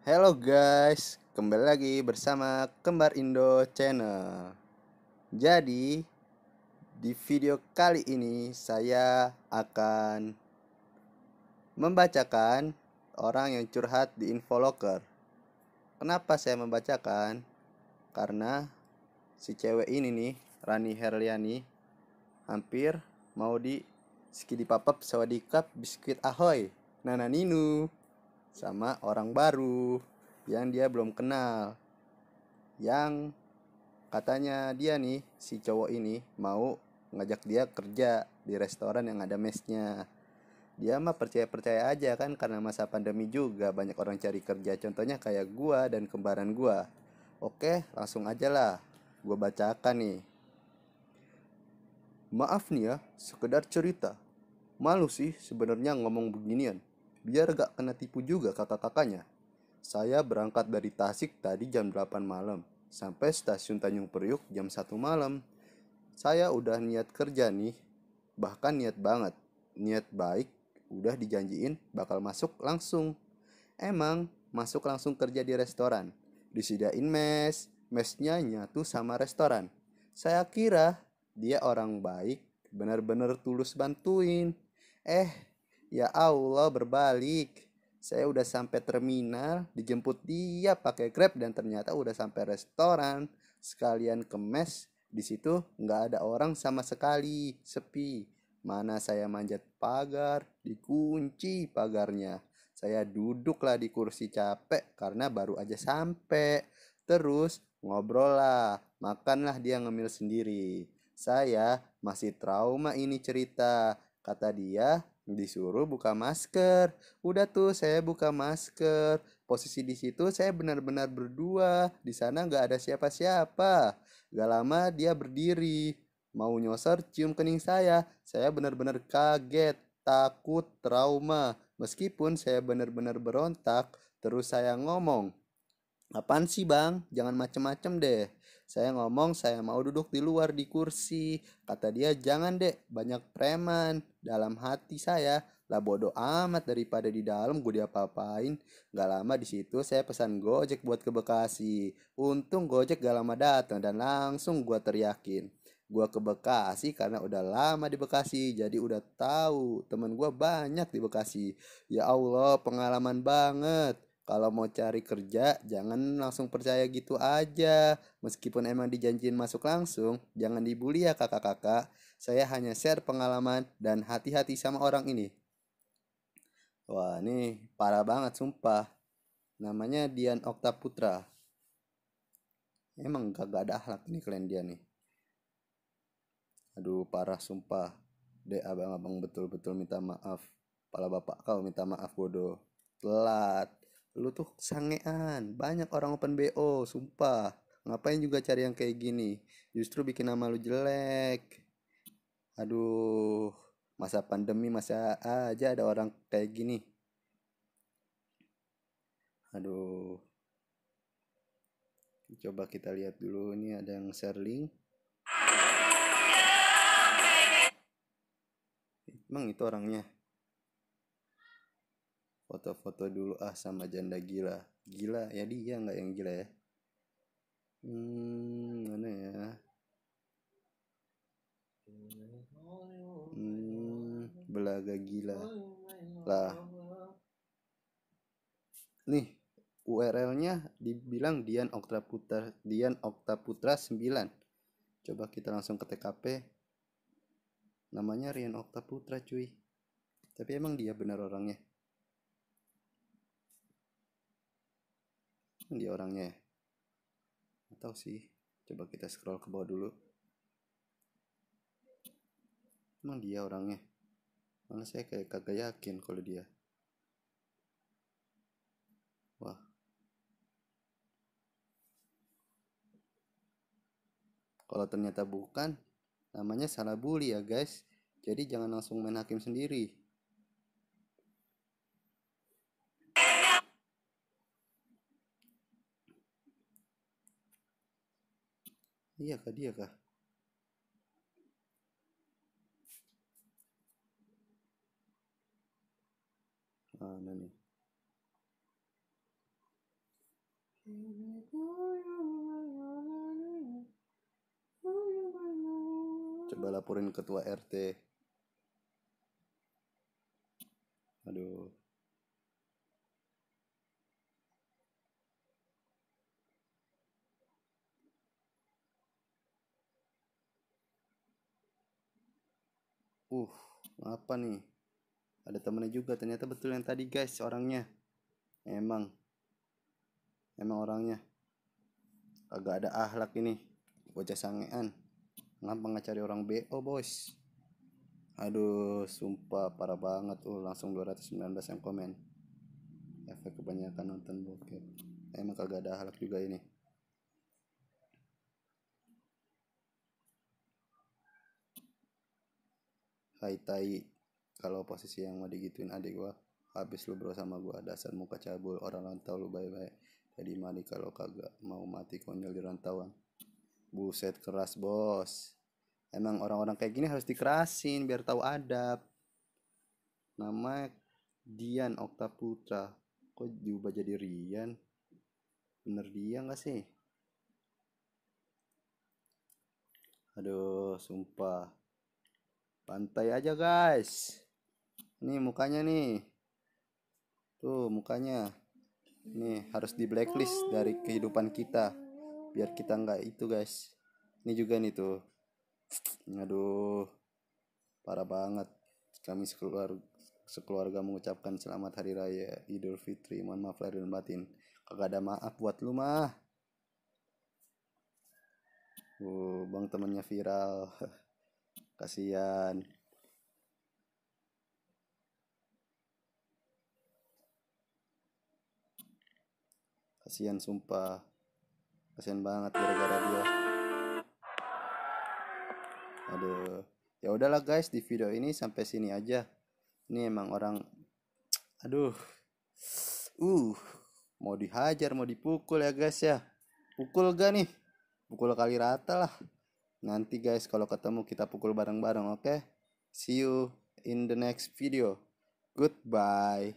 Halo guys, kembali lagi bersama Kembar Indo Channel. Jadi, di video kali ini saya akan membacakan orang yang curhat di info locker. Kenapa saya membacakan? Karena si cewek ini nih, Rani Herliani, hampir mau di skidipapap sawadikap biskuit ahoy. Nana Ninu sama orang baru yang dia belum kenal yang katanya dia nih si cowok ini mau ngajak dia kerja di restoran yang ada mesnya dia mah percaya percaya aja kan karena masa pandemi juga banyak orang cari kerja contohnya kayak gua dan kembaran gua oke langsung aja lah gua bacakan nih maaf nih ya sekedar cerita malu sih sebenarnya ngomong beginian biar gak kena tipu juga kata kakaknya. Saya berangkat dari Tasik tadi jam 8 malam, sampai stasiun Tanjung Priuk jam 1 malam. Saya udah niat kerja nih, bahkan niat banget. Niat baik, udah dijanjiin bakal masuk langsung. Emang, masuk langsung kerja di restoran. disidain mes, mesnya nyatu sama restoran. Saya kira dia orang baik, benar-benar tulus bantuin. Eh, Ya Allah berbalik. Saya udah sampai terminal, dijemput dia pakai Grab dan ternyata udah sampai restoran. Sekalian ke mes, di situ nggak ada orang sama sekali, sepi. Mana saya manjat pagar, dikunci pagarnya. Saya duduklah di kursi capek karena baru aja sampai. Terus ngobrol lah, makanlah dia ngemil sendiri. Saya masih trauma ini cerita, kata dia disuruh buka masker. Udah tuh saya buka masker. Posisi di situ saya benar-benar berdua. Di sana nggak ada siapa-siapa. Gak lama dia berdiri. Mau nyosor cium kening saya. Saya benar-benar kaget, takut, trauma. Meskipun saya benar-benar berontak, terus saya ngomong. Apaan sih bang? Jangan macem-macem deh. Saya ngomong saya mau duduk di luar di kursi. Kata dia jangan dek banyak preman. Dalam hati saya lah bodoh amat daripada di dalam gue diapa-apain. Gak lama di situ saya pesan gojek buat ke Bekasi. Untung gojek gak lama datang dan langsung gue teriakin gue ke Bekasi karena udah lama di Bekasi jadi udah tahu temen gue banyak di Bekasi ya Allah pengalaman banget kalau mau cari kerja jangan langsung percaya gitu aja meskipun emang dijanjiin masuk langsung jangan dibully ya kakak-kakak saya hanya share pengalaman dan hati-hati sama orang ini wah ini parah banget sumpah namanya Dian Okta Putra emang gak, gak ada akhlak nih kalian dia nih aduh parah sumpah deh abang-abang betul-betul minta maaf Pala bapak kau minta maaf bodoh telat lu tuh sangean banyak orang open bo sumpah ngapain juga cari yang kayak gini justru bikin nama lu jelek aduh masa pandemi masa aja ada orang kayak gini aduh coba kita lihat dulu ini ada yang share link emang itu orangnya foto-foto dulu ah sama janda gila gila ya dia nggak yang gila ya hmm mana ya hmm belaga gila lah nih URL-nya dibilang Dian Okta Putra, Dian Okta Putra 9 coba kita langsung ke TKP namanya Rian Okta Putra cuy tapi emang dia benar orangnya Kan dia orangnya atau sih coba kita scroll ke bawah dulu emang dia orangnya mana saya kayak kagak yakin kalau dia wah kalau ternyata bukan namanya salah bully ya guys jadi jangan langsung main hakim sendiri Iya kah dia kah? Mana ah, nih? Coba laporin ketua RT. Aduh. Uh, apa nih? Ada temennya juga, ternyata betul yang tadi guys orangnya. Emang. Emang orangnya. Agak ada ahlak ini. Bocah sangean. nggak cari orang BO bos. Aduh, sumpah parah banget tuh. Langsung 219 yang komen. Efek kebanyakan nonton bokep. Emang kagak ada ahlak juga ini. Hai tai kalau posisi yang mau digituin adik gua habis lu bro sama gua dasar muka cabul orang rantau lu bye-bye jadi mari kalau kagak mau mati konyol di rantauan buset keras bos emang orang-orang kayak gini harus dikerasin biar tahu adab nama Dian Okta Putra kok diubah jadi Rian bener dia nggak sih aduh sumpah Pantai aja guys. ini mukanya nih. Tuh mukanya. Nih harus di blacklist dari kehidupan kita. Biar kita nggak itu guys. Ini juga nih tuh. Aduh. Parah banget. Kami sekeluarga sekeluarga mengucapkan selamat hari raya Idul Fitri. Mohon maaf lahir dan batin. Kagak ada maaf buat lu mah. Uh, bang temennya viral. kasihan kasihan sumpah kasihan banget gara-gara dia aduh ya udahlah guys di video ini sampai sini aja ini emang orang aduh uh mau dihajar mau dipukul ya guys ya pukul gak nih pukul kali rata lah Nanti guys kalau ketemu kita pukul bareng-bareng oke? Okay? See you in the next video. Goodbye.